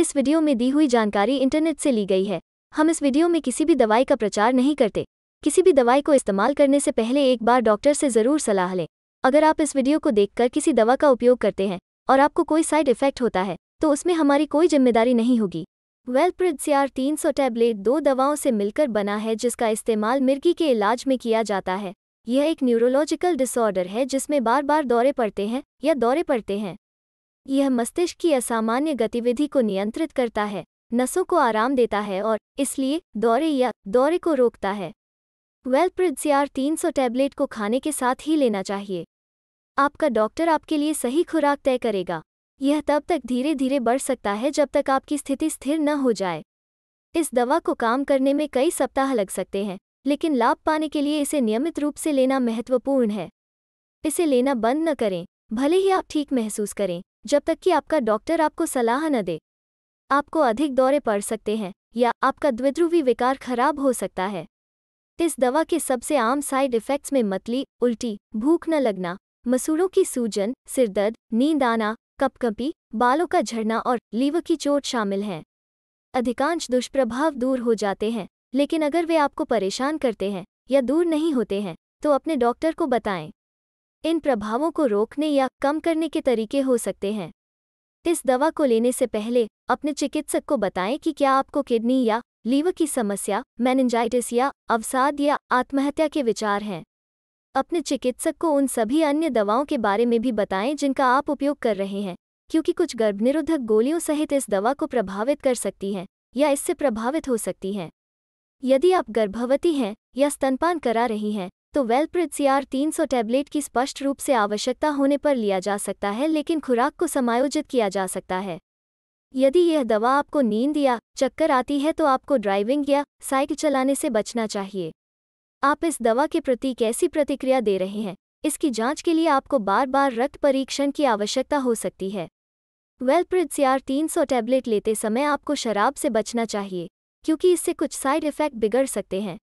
इस वीडियो में दी हुई जानकारी इंटरनेट से ली गई है हम इस वीडियो में किसी भी दवाई का प्रचार नहीं करते किसी भी दवाई को इस्तेमाल करने से पहले एक बार डॉक्टर से ज़रूर सलाह लें अगर आप इस वीडियो को देखकर किसी दवा का उपयोग करते हैं और आपको कोई साइड इफेक्ट होता है तो उसमें हमारी कोई जिम्मेदारी नहीं होगी वेलप्रिड तीन सौ टैबलेट दो दवाओं से मिलकर बना है जिसका इस्तेमाल मिर्गी के इलाज में किया जाता है यह एक न्यूरोलॉजिकल डिसऑर्डर है जिसमें बार बार दौरे पड़ते हैं या दौरे पड़ते हैं यह मस्तिष्क की असामान्य गतिविधि को नियंत्रित करता है नसों को आराम देता है और इसलिए दौरे या दौरे को रोकता है तीन 300 टैबलेट को खाने के साथ ही लेना चाहिए आपका डॉक्टर आपके लिए सही खुराक तय करेगा यह तब तक धीरे धीरे बढ़ सकता है जब तक आपकी स्थिति स्थिर न हो जाए इस दवा को काम करने में कई सप्ताह लग सकते हैं लेकिन लाभ पाने के लिए इसे नियमित रूप से लेना महत्वपूर्ण है इसे लेना बंद न करें भले ही आप ठीक महसूस करें जब तक कि आपका डॉक्टर आपको सलाह न दे आपको अधिक दौरे पड़ सकते हैं या आपका द्विध्रुवी विकार खराब हो सकता है इस दवा के सबसे आम साइड इफ़ेक्ट्स में मतली उल्टी भूख न लगना मसूड़ों की सूजन सिरदर्द नींद आना कपकपी बालों का झड़ना और लीव की चोट शामिल हैं अधिकांश दुष्प्रभाव दूर हो जाते हैं लेकिन अगर वे आपको परेशान करते हैं या दूर नहीं होते हैं तो अपने डॉक्टर को बताएं इन प्रभावों को रोकने या कम करने के तरीके हो सकते हैं इस दवा को लेने से पहले अपने चिकित्सक को बताएं कि क्या आपको किडनी या लीवर की समस्या मैनेंजाइटिस या अवसाद या आत्महत्या के विचार हैं अपने चिकित्सक को उन सभी अन्य दवाओं के बारे में भी बताएं जिनका आप उपयोग कर रहे हैं क्योंकि कुछ गर्भनिरोधक गोलियों सहित इस दवा को प्रभावित कर सकती हैं या इससे प्रभावित हो सकती हैं यदि आप गर्भवती हैं या स्तनपान करा रही हैं तो वेलप्रिड सीआर 300 टैबलेट की स्पष्ट रूप से आवश्यकता होने पर लिया जा सकता है लेकिन खुराक को समायोजित किया जा सकता है यदि यह दवा आपको नींद या चक्कर आती है तो आपको ड्राइविंग या साइकिल चलाने से बचना चाहिए आप इस दवा के प्रति कैसी प्रतिक्रिया दे रहे हैं इसकी जांच के लिए आपको बार बार रक्त परीक्षण की आवश्यकता हो सकती है वेलप्रिड सीआर 300 टैबलेट लेते समय आपको शराब से बचना चाहिए क्योंकि इससे कुछ साइड इफेक्ट बिगड़ सकते हैं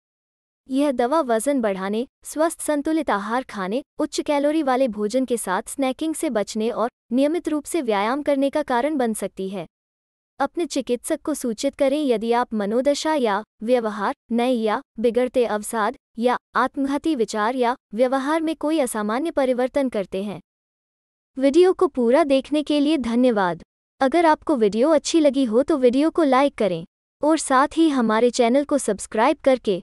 यह दवा वजन बढ़ाने स्वस्थ संतुलित आहार खाने उच्च कैलोरी वाले भोजन के साथ स्नैकिंग से बचने और नियमित रूप से व्यायाम करने का कारण बन सकती है अपने चिकित्सक को सूचित करें यदि आप मनोदशा या व्यवहार नए या बिगड़ते अवसाद या आत्मघाती विचार या व्यवहार में कोई असामान्य परिवर्तन करते हैं वीडियो को पूरा देखने के लिए धन्यवाद अगर आपको वीडियो अच्छी लगी हो तो वीडियो को लाइक करें और साथ ही हमारे चैनल को सब्सक्राइब करके